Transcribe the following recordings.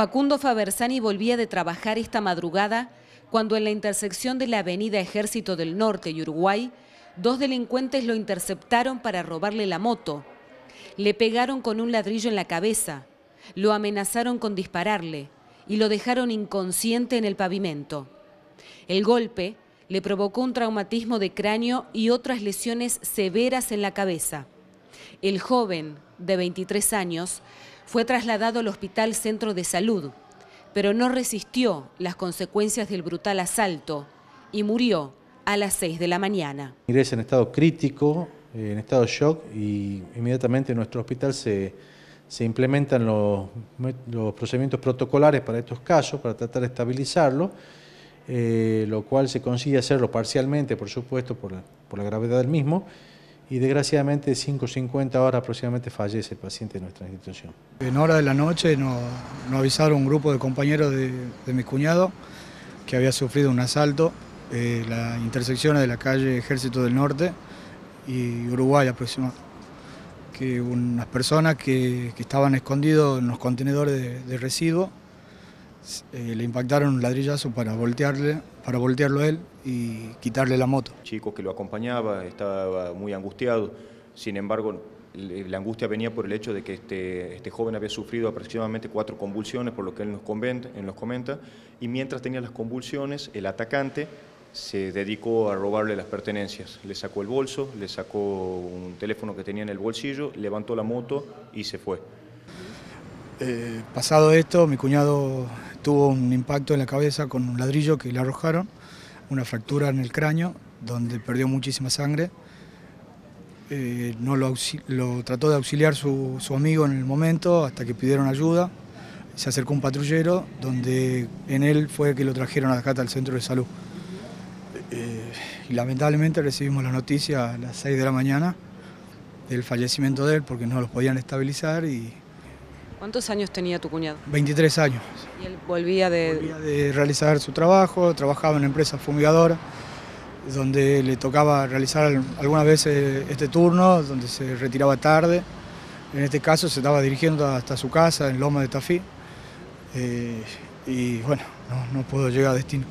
Facundo Fabersani volvía de trabajar esta madrugada cuando en la intersección de la avenida Ejército del Norte y Uruguay, dos delincuentes lo interceptaron para robarle la moto. Le pegaron con un ladrillo en la cabeza, lo amenazaron con dispararle y lo dejaron inconsciente en el pavimento. El golpe le provocó un traumatismo de cráneo y otras lesiones severas en la cabeza. El joven, de 23 años, fue trasladado al Hospital Centro de Salud, pero no resistió las consecuencias del brutal asalto y murió a las 6 de la mañana. Ingresa en estado crítico, eh, en estado shock, y inmediatamente en nuestro hospital se, implementan los, procedimientos protocolares para estos casos, para tratar de estabilizarlo, eh, lo cual se consigue hacerlo parcialmente, por supuesto, por la gravedad del mismo, y desgraciadamente 5.50 horas aproximadamente fallece el paciente de nuestra institución. En hora de la noche nos, avisaron un grupo de compañeros de, de, mi cuñado que había sufrido un asalto en eh, la intersección de la calle Ejército del Norte y Uruguay aproximadamente. Que unas personas que, estaban escondidos en los contenedores de residuos eh, le impactaron un ladrillazo para, voltearle, para voltearlo a él y quitarle la moto. El chico que lo acompañaba estaba muy angustiado, sin embargo la angustia venía por el hecho de que este, este joven había sufrido aproximadamente cuatro convulsiones, por lo que él nos, comenta, y mientras tenía las convulsiones, el atacante se dedicó a robarle las pertenencias. Le sacó el bolso, le sacó un teléfono que tenía en el bolsillo, levantó la moto y se fue. Eh, pasado esto, mi cuñado tuvo un impacto en la cabeza con un ladrillo que le arrojaron, una fractura en el cráneo, donde perdió muchísima sangre. Eh, no lo, trató de auxiliar su, amigo en el momento hasta que pidieron ayuda. Se acercó un patrullero, donde en él fue que lo trajeron a la cata al centro de salud. Eh, lamentablemente recibimos la noticia a las 6 de la mañana del fallecimiento de él porque no los podían estabilizar y ¿Cuántos años tenía tu cuñado? 23 años. ¿Y él volvía de...? Volvía de realizar su trabajo, trabajaba en una empresa fumigadora, donde le tocaba realizar algunas veces este turno, donde se retiraba tarde. En este caso se estaba dirigiendo hasta su casa, en Loma de Tafí. Eh, y bueno, no, no pudo llegar a destino.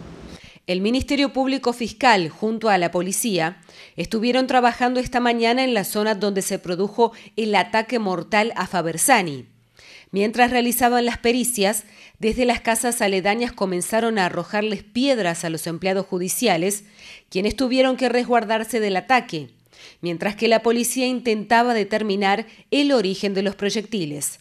El Ministerio Público Fiscal, junto a la policía, estuvieron trabajando esta mañana en la zona donde se produjo el ataque mortal a Fabersani. Mientras realizaban las pericias, desde las casas aledañas comenzaron a arrojarles piedras a los empleados judiciales, quienes tuvieron que resguardarse del ataque, mientras que la policía intentaba determinar el origen de los proyectiles.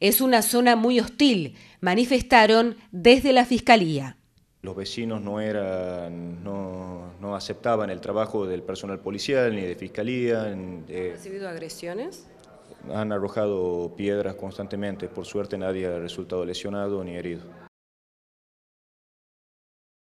Es una zona muy hostil, manifestaron desde la Fiscalía. Los vecinos no, eran, no, aceptaban el trabajo del personal policial ni de fiscalía. ¿Han recibido agresiones? han arrojado piedras constantemente. Por suerte nadie ha resultado lesionado ni herido.